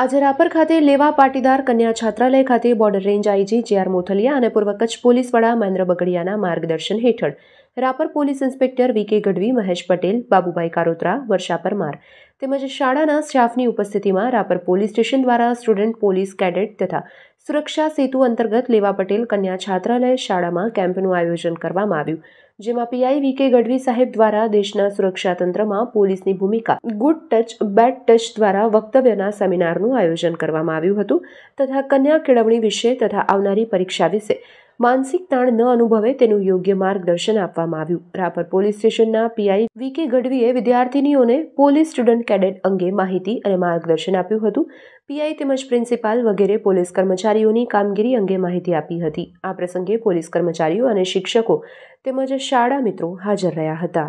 આજે રાપર ખાતે લેવા પાટીદાર કન્યા છાત્રાલય ખાતે border range IG J R Mothaliya અને પૂર્વ કચ્છ પોલીસ વડા મહેન્દ્ર બગડિયાના માર્ગદર્શન હેઠળ રાપર પોલીસ ઇન્સ્પેક્ટર વી કે ગઢવી મહેશ પટેલ બાબુભાઈ કારોત્રા વર્ષા પરમાર તેમજ શાળાના સ્ટાફની ઉપસ્થિતિમાં રાપર પોલીસ સ્ટેશન દ્વારા સ્ટુડન્ટ પોલીસ કેડેટ તથા સુરક્ષા સેતુ અંતર્ગત લેવા પટેલ કન્યા છાત્રાલય શાળામાં કેમ્પનું આયોજન કરવામાં આવ્યું જેમાં પીઆઈ વી કે ગઢવી સાહેબ દ્વારા દેશના સુરક્ષા તંત્રમાં પોલીસની ભૂમિકા ગુડ ટચ બેડ ટચ દ્વારા વક્તવ્યના સેમિનારનું આયોજન કરવામાં આવ્યું હતું તથા કન્યા કેળવણી વિશે તથા આવનારી પરીક્ષા વિશે માનસિક તાણ ન અનુભવે તેનું યોગ્ય માર્ગદર્શન આપવામાં આવ્યું રાપર પોલીસ સ્ટેશનના પીઆઈ વી કે ગઢવીએ વિદ્યાર્થીનીઓને પોલીસ સ્ટુડન્ટ કેડેટ અંગે માહિતી અને માર્ગદર્શન આપ્યું હતું પીઆઈ તેમજ પ્રિન્સિપાલ વગેરે પોલીસ કર્મચારીઓની કામગીરી અંગે માહિતી આપી હતી આ પ્રસંગે પોલીસ કર્મચારીઓ અને શિક્ષકો તેમજ શાળા મિત્રો હાજર રહ્યા હતા